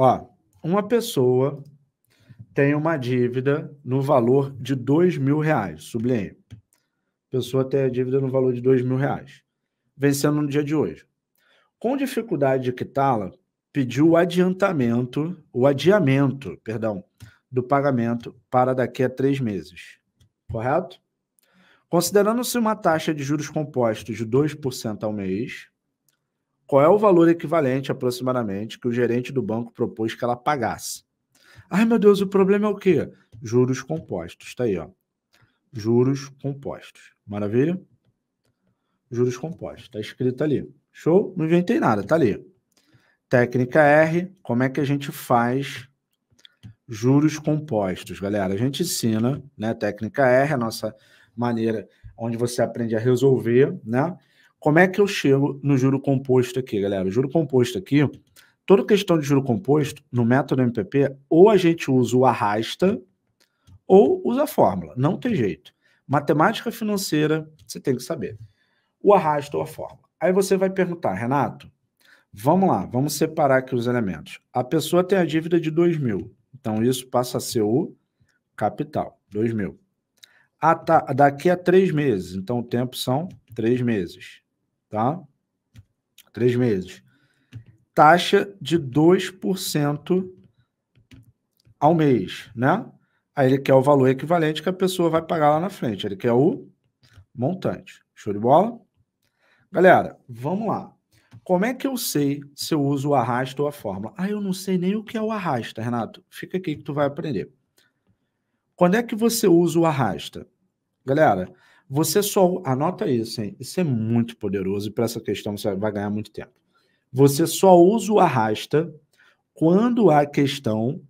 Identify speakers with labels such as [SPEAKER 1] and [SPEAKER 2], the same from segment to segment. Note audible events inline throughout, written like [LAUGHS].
[SPEAKER 1] Ó, uma pessoa tem uma dívida no valor de dois mil reais, sublinhe. pessoa tem a dívida no valor de dois mil reais, vencendo no dia de hoje. Com dificuldade de quitá-la, pediu o adiantamento, o adiamento, perdão, do pagamento para daqui a três meses. Correto? Considerando-se uma taxa de juros compostos de 2% ao mês, qual é o valor equivalente aproximadamente que o gerente do banco propôs que ela pagasse. Ai, meu Deus, o problema é o quê? Juros compostos. Está aí, ó. Juros compostos. Maravilha? Juros compostos. Está escrito ali. Show? Não inventei nada, está ali. Técnica R, como é que a gente faz juros compostos, galera? A gente ensina, né? Técnica R, a nossa maneira onde você aprende a resolver, né? Como é que eu chego no juro composto aqui, galera? O juro composto aqui, toda questão de juro composto, no método MPP, ou a gente usa o arrasta ou usa a fórmula. Não tem jeito. Matemática financeira, você tem que saber. O arrasta ou a fórmula. Aí você vai perguntar, Renato, vamos lá, vamos separar aqui os elementos. A pessoa tem a dívida de 2 mil. Então, isso passa a ser o capital, 2 mil. Ah, tá, daqui a três meses. Então, o tempo são três meses tá? Três meses. Taxa de 2% ao mês, né? Aí ele quer o valor equivalente que a pessoa vai pagar lá na frente. Ele quer o montante. Show de bola? Galera, vamos lá. Como é que eu sei se eu uso o arrasto ou a fórmula? Ah, eu não sei nem o que é o arrasta, Renato. Fica aqui que tu vai aprender. Quando é que você usa o arrasta? Galera, você só anota isso, hein? Isso é muito poderoso e para essa questão você vai ganhar muito tempo. Você só usa o arrasta quando a questão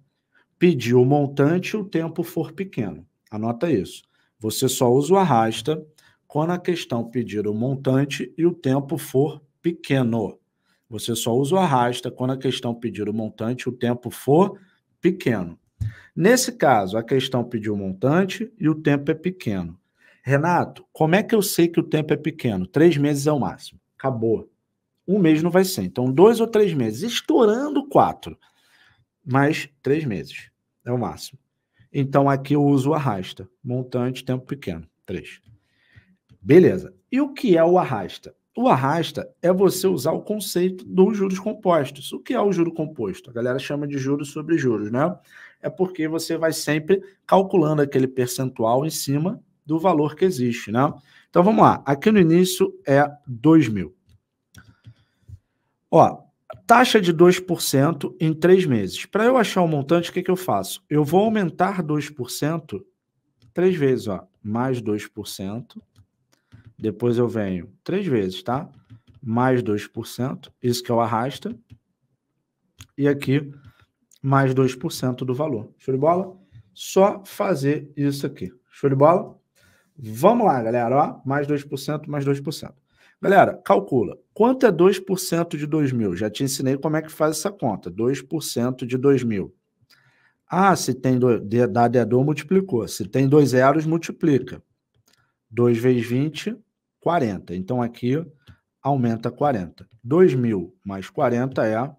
[SPEAKER 1] pedir o montante e o tempo for pequeno. Anota isso. Você só usa o arrasta quando a questão pedir o montante e o tempo for pequeno. Você só usa o arrasta quando a questão pedir o montante e o tempo for pequeno. Nesse caso, a questão pediu o montante e o tempo é pequeno. Renato, como é que eu sei que o tempo é pequeno? Três meses é o máximo. Acabou. Um mês não vai ser. Então, dois ou três meses. Estourando quatro. Mas três meses é o máximo. Então, aqui eu uso o arrasta. Montante, tempo pequeno. Três. Beleza. E o que é o arrasta? O arrasta é você usar o conceito dos juros compostos. O que é o juro composto? A galera chama de juros sobre juros, né? É porque você vai sempre calculando aquele percentual em cima do valor que existe, né? Então vamos lá. Aqui no início é 2 mil. Ó, taxa de 2% em três meses. Para eu achar o um montante, o que, que eu faço? Eu vou aumentar 2% três vezes, ó. Mais 2%. Depois eu venho três vezes, tá? Mais 2%. Isso que eu arrasta. E aqui, mais 2% do valor. Show de bola? Só fazer isso aqui. Show de bola? Vamos lá, galera. Ó, mais 2%, mais 2%. Galera, calcula. Quanto é 2% de 2 mil? Já te ensinei como é que faz essa conta. 2% de 2 mil. Ah, se tem do, dado é multiplicou. Se tem dois zeros, multiplica. 2 vezes 20, 40. Então aqui aumenta 40. 2 mil mais 40 é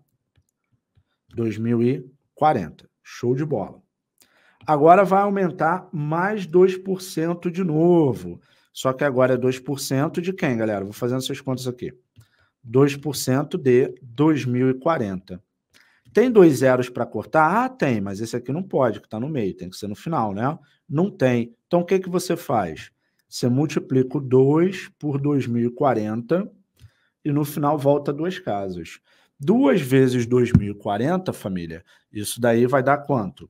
[SPEAKER 1] 2040. Show de bola. Agora vai aumentar mais 2% de novo. Só que agora é 2% de quem, galera? Vou fazendo essas contas aqui. 2% de 2040. Tem dois zeros para cortar? Ah, tem, mas esse aqui não pode, que está no meio, tem que ser no final, né? Não tem. Então, o que, que você faz? Você multiplica o 2 por 2040 e no final volta duas casas. Duas vezes 2040, família, isso daí vai dar quanto?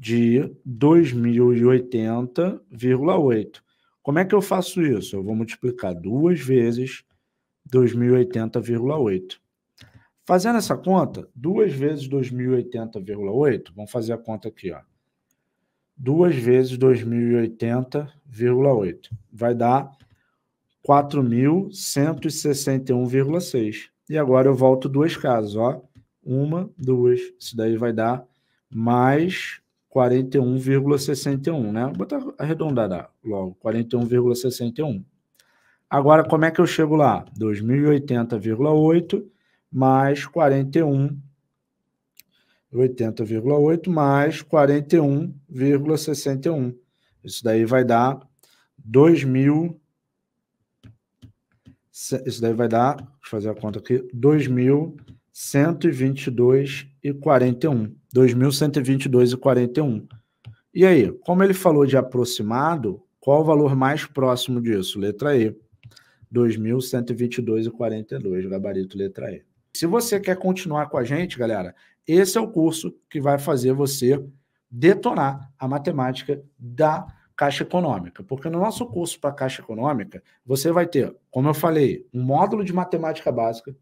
[SPEAKER 1] de 2080,8. Como é que eu faço isso? Eu vou multiplicar duas vezes 2080,8. Fazendo essa conta, duas vezes 2080,8, vamos fazer a conta aqui, ó. Duas vezes 2080,8 vai dar 4.161,6. E agora eu volto duas casas, ó. Uma, duas. Isso daí vai dar mais 41,61, né? Vou botar arredondada logo, 41,61. Agora, como é que eu chego lá? 2080,8 mais 41, 80,8 mais 41,61. Isso daí vai dar 2.000, isso daí vai dar, deixa eu fazer a conta aqui, 2.000 122 e 41. 2.122 e 41. E aí, como ele falou de aproximado, qual o valor mais próximo disso? Letra E. 2.122 e 42, gabarito letra E. Se você quer continuar com a gente, galera, esse é o curso que vai fazer você detonar a matemática da Caixa Econômica. Porque no nosso curso para Caixa Econômica, você vai ter, como eu falei, um módulo de matemática básica,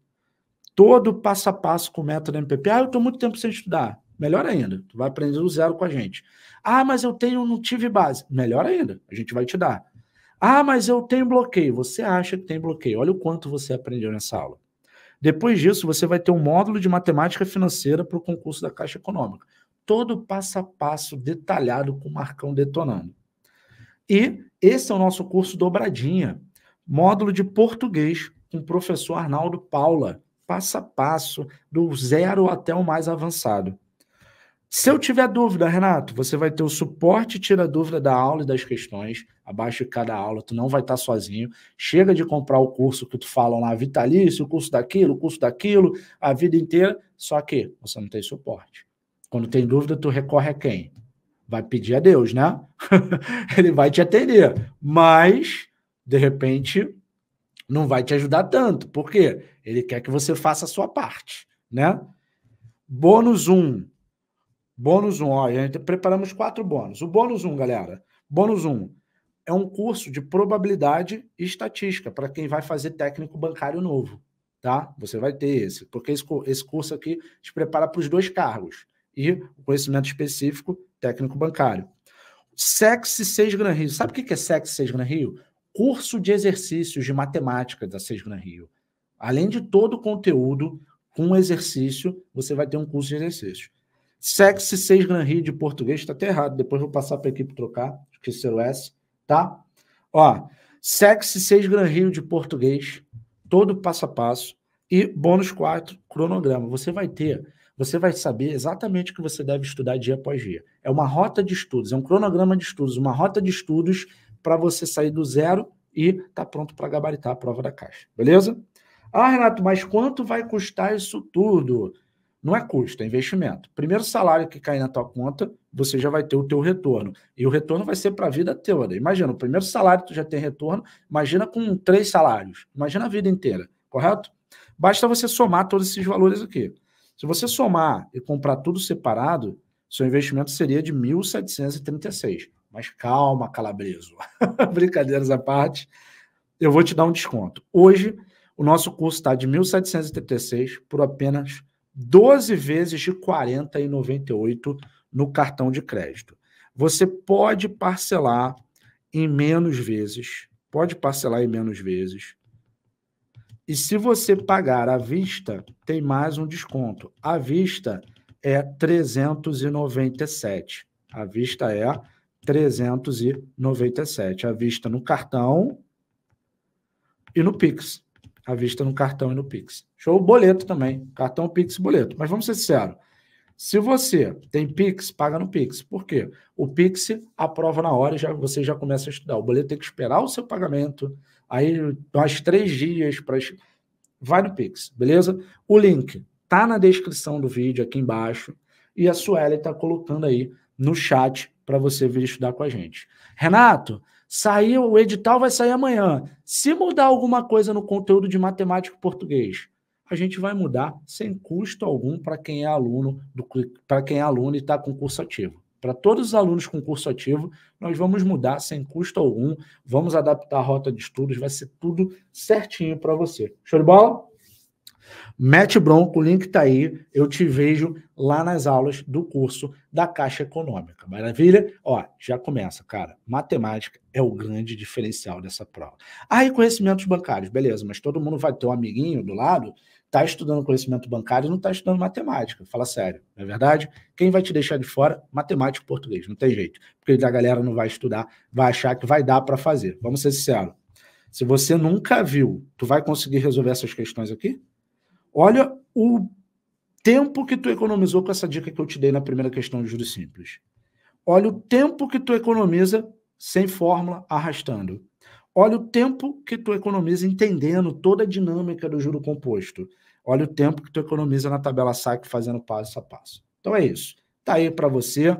[SPEAKER 1] todo passo a passo com o método MPP. Ah, eu estou muito tempo sem estudar. Melhor ainda, tu vai aprender do zero com a gente. Ah, mas eu tenho, não tive base. Melhor ainda, a gente vai te dar. Ah, mas eu tenho bloqueio. Você acha que tem bloqueio? Olha o quanto você aprendeu nessa aula. Depois disso, você vai ter um módulo de matemática financeira para o concurso da Caixa Econômica. Todo passo a passo detalhado com o Marcão detonando. E esse é o nosso curso dobradinha. Módulo de português com o professor Arnaldo Paula passo a passo, do zero até o mais avançado. Se eu tiver dúvida, Renato, você vai ter o suporte tira dúvida da aula e das questões, abaixo de cada aula, tu não vai estar sozinho. Chega de comprar o curso que tu falam lá, vitalício, o curso daquilo, o curso daquilo, a vida inteira, só que você não tem suporte. Quando tem dúvida, tu recorre a quem? Vai pedir a Deus, né? [LAUGHS] Ele vai te atender, mas de repente não vai te ajudar tanto. porque Ele quer que você faça a sua parte, né? Bônus 1. Um. Bônus 1, um, ó, a gente preparamos quatro bônus. O bônus 1, um, galera. Bônus 1 um, é um curso de probabilidade e estatística para quem vai fazer técnico bancário novo, tá? Você vai ter esse, porque esse, esse curso aqui te prepara para os dois cargos e o conhecimento específico técnico bancário. Sexy 6 Gran Rio. Sabe o que é Sexy 6 Gran Rio? curso de exercícios de matemática da Gran Rio. Além de todo o conteúdo, com exercício, você vai ter um curso de exercício. Sexy 6 Gran Rio de português, está até errado. Depois vou passar para a equipe trocar, esqueci o S, tá? Ó, Sexy 6 Gran Rio de português, todo passo a passo. E bônus 4, cronograma. Você vai ter, você vai saber exatamente o que você deve estudar dia após dia. É uma rota de estudos, é um cronograma de estudos, uma rota de estudos para você sair do zero e tá pronto para gabaritar a prova da caixa, beleza? Ah, Renato, mas quanto vai custar isso tudo? Não é custo, é investimento. Primeiro salário que cair na tua conta, você já vai ter o teu retorno. E o retorno vai ser para a vida toda. Né? Imagina, o primeiro salário tu já tem retorno, imagina com três salários. Imagina a vida inteira, correto? Basta você somar todos esses valores aqui. Se você somar e comprar tudo separado, seu investimento seria de 1.736. Mas calma, Calabreso. [LAUGHS] Brincadeiras à parte, eu vou te dar um desconto. Hoje, o nosso curso está de 1.736 por apenas 12 vezes de R$ 40,98 no cartão de crédito. Você pode parcelar em menos vezes. Pode parcelar em menos vezes. E se você pagar à vista, tem mais um desconto. À vista é 397. À vista é 397 à vista no cartão e no Pix. À vista no cartão e no Pix. Show o boleto também. Cartão, Pix, boleto. Mas vamos ser sinceros. Se você tem Pix, paga no Pix. Por quê? O Pix aprova na hora e já, você já começa a estudar. O boleto tem que esperar o seu pagamento. Aí, mais três dias para. Vai no Pix, beleza? O link tá na descrição do vídeo aqui embaixo. E a Sueli está colocando aí no chat para você vir estudar com a gente. Renato, saiu, o edital vai sair amanhã. Se mudar alguma coisa no conteúdo de matemática e português, a gente vai mudar sem custo algum para quem é aluno do para quem é aluno e está com curso ativo. Para todos os alunos com curso ativo, nós vamos mudar sem custo algum, vamos adaptar a rota de estudos, vai ser tudo certinho para você. Show de bola? Matt Bronco, o link está aí. Eu te vejo lá nas aulas do curso da Caixa Econômica. Maravilha? Ó, já começa, cara. Matemática é o grande diferencial dessa prova. Ah, e conhecimentos bancários, beleza, mas todo mundo vai ter um amiguinho do lado está estudando conhecimento bancário e não está estudando matemática. Fala sério, não é verdade? Quem vai te deixar de fora? Matemática e português, não tem jeito. Porque a galera não vai estudar, vai achar que vai dar para fazer. Vamos ser sinceros. Se você nunca viu, tu vai conseguir resolver essas questões aqui? Olha o tempo que tu economizou com essa dica que eu te dei na primeira questão de juros simples. Olha o tempo que tu economiza sem fórmula arrastando. Olha o tempo que tu economiza entendendo toda a dinâmica do juro composto. Olha o tempo que tu economiza na tabela SAC fazendo passo a passo. Então é isso. Tá aí para você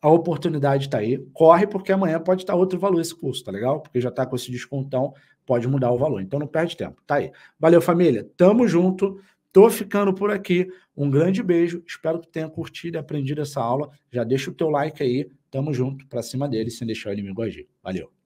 [SPEAKER 1] a oportunidade está aí. Corre, porque amanhã pode estar tá outro valor esse curso, tá legal? Porque já está com esse descontão, pode mudar o valor. Então não perde tempo, tá aí. Valeu, família. Tamo junto. Tô ficando por aqui. Um grande beijo. Espero que tenha curtido e aprendido essa aula. Já deixa o teu like aí. Tamo junto para cima dele, sem deixar o inimigo agir. Valeu.